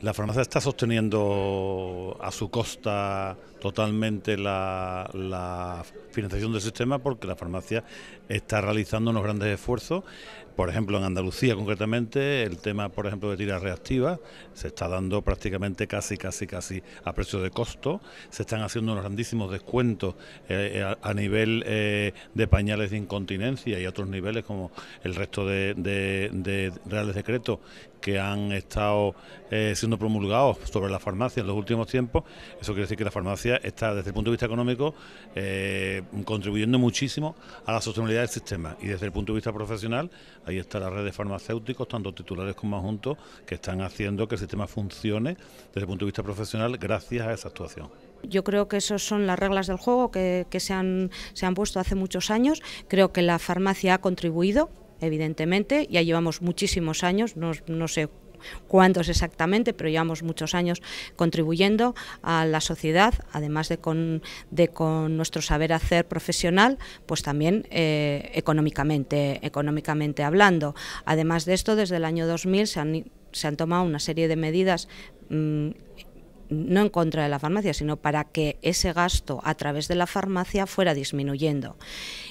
La farmacia está sosteniendo a su costa totalmente la, financiación del sistema porque la farmacia está realizando unos grandes esfuerzos. Por ejemplo, en Andalucía concretamente, el tema, por ejemplo, de tiras reactivas se está dando prácticamente casi, casi, casi a precio de costo. Se están haciendo unos grandísimos descuentos eh, eh, a, nivel eh, de pañales de incontinencia y otros niveles como el resto de, reales decretos que han estado promulgados sobre la farmacia en los últimos tiempos, eso quiere decir que la farmacia está desde el punto de vista económico eh, contribuyendo muchísimo a la sostenibilidad del sistema y desde el punto de vista profesional ahí está la red de farmacéuticos, tanto titulares como adjuntos, que están haciendo que el sistema funcione desde el punto de vista profesional gracias a esa actuación. Yo creo que esas son las reglas del juego que, que se, han, se han puesto hace muchos años. Creo que la farmacia ha contribuido, evidentemente, ya llevamos muchísimos años, no, no sé cuántos exactamente, pero llevamos muchos años contribuyendo a la sociedad, además de con, de con nuestro saber hacer profesional, pues también eh, económicamente, económicamente hablando. Además de esto, desde el año 2000 se han, se han tomado una serie de medidas mm, no en contra de la farmacia, sino para que ese gasto a través de la farmacia fuera disminuyendo.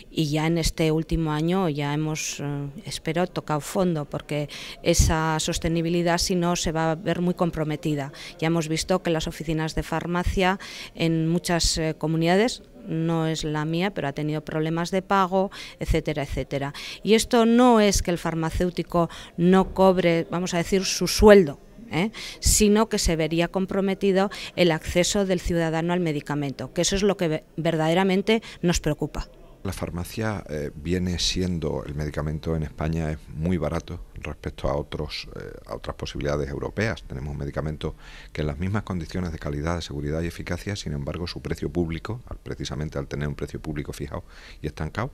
Y ya en este último año ya hemos, eh, espero, tocado fondo, porque esa sostenibilidad si no se va a ver muy comprometida. Ya hemos visto que las oficinas de farmacia en muchas eh, comunidades, no es la mía, pero ha tenido problemas de pago, etcétera, etcétera. Y esto no es que el farmacéutico no cobre, vamos a decir, su sueldo, ¿eh? sino que se vería comprometido el acceso del ciudadano al medicamento, que eso es lo que verdaderamente nos preocupa. La farmacia eh, viene siendo, el medicamento en España es muy barato respecto a, otros, eh, a otras posibilidades europeas. Tenemos un medicamento que en las mismas condiciones de calidad, de seguridad y eficacia, sin embargo, su precio público, precisamente al tener un precio público fijado y estancado,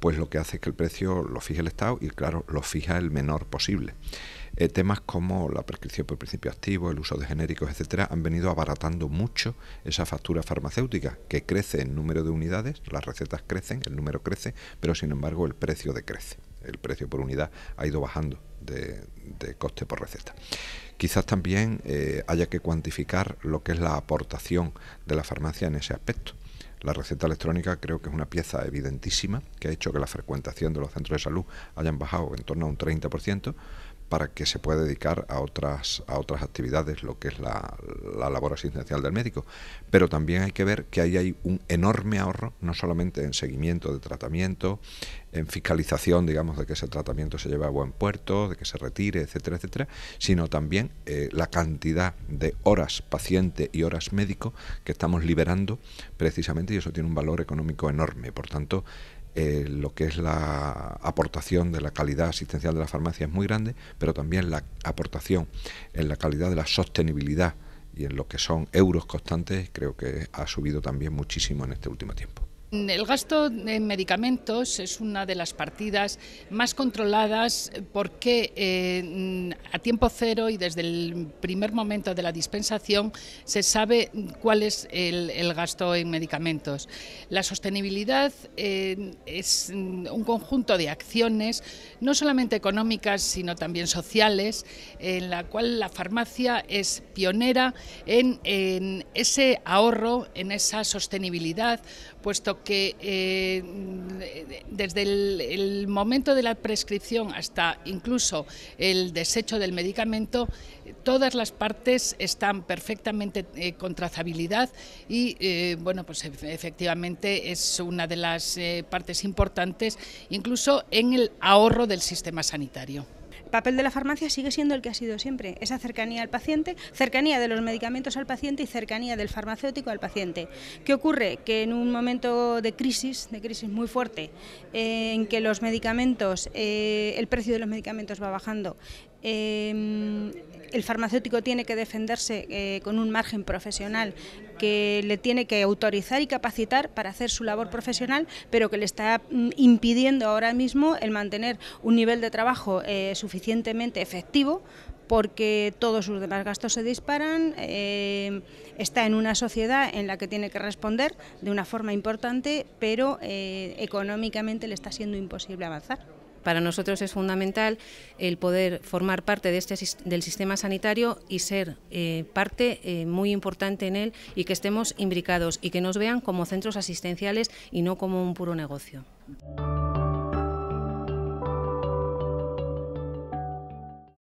pues lo que hace es que el precio lo fije el Estado y claro, lo fija el menor posible. Eh, temas como la prescripción por principio activo, el uso de genéricos, etcétera, han venido abaratando mucho esa factura farmacéutica, que crece en número de unidades, las recetas crecen, el número crece, pero sin embargo el precio decrece. El precio por unidad ha ido bajando de, coste por receta. Quizás también eh, haya que cuantificar lo que es la aportación de la farmacia en ese aspecto. La receta electrónica creo que es una pieza evidentísima que ha hecho que la frecuentación de los centros de salud hayan bajado en torno a un 30%, para que se pueda dedicar a otras, a otras actividades, lo que es la, labor asistencial del médico. Pero también hay que ver que ahí hay un enorme ahorro, no solamente en seguimiento de tratamiento, en fiscalización, digamos, de que ese tratamiento se lleve a buen puerto, de que se retire, etcétera, etcétera, sino también eh, la cantidad de horas paciente y horas médico que estamos liberando precisamente y eso tiene un valor económico enorme. Por tanto, eh, lo que es la aportación de la calidad asistencial de la farmacia es muy grande, pero también la aportación en la calidad de la sostenibilidad y en lo que son euros constantes creo que ha subido también muchísimo en este último tiempo. El gasto en medicamentos es una de las partidas más controladas porque eh, a tiempo cero y desde el primer momento de la dispensación se sabe cuál es el, gasto en medicamentos. La sostenibilidad eh, es un conjunto de acciones, no solamente económicas, sino también sociales, en la cual la farmacia es pionera en, ese ahorro, en esa sostenibilidad, puesto que que eh, desde el, momento de la prescripción hasta incluso el desecho del medicamento, todas las partes están perfectamente eh, con trazabilidad y eh, bueno, pues e-, efectivamente es una de las partes importantes incluso en el ahorro del sistema sanitario papel de la farmacia sigue siendo el que ha sido siempre, esa cercanía al paciente, cercanía de los medicamentos al paciente y cercanía del farmacéutico al paciente. ¿Qué ocurre? Que en un momento de crisis, de crisis muy fuerte, eh, en que los medicamentos, eh, el precio de los medicamentos va bajando, Em, el farmacéutico tiene que defenderse eh, con un margen profesional que le tiene que autorizar y capacitar para hacer su labor profesional, pero que le está mm, impidiendo ahora mismo el mantener un nivel de trabajo eh, suficientemente efectivo porque todos sus demás gastos se disparan, eh, está en una sociedad en la que tiene que responder de una forma importante, pero económicamente le está siendo imposible avanzar. Para nosotros es fundamental el poder formar parte de este, del sistema sanitario y ser eh, parte eh, muy importante en él y que estemos imbricados y que nos vean como centros asistenciales y no como un puro negocio.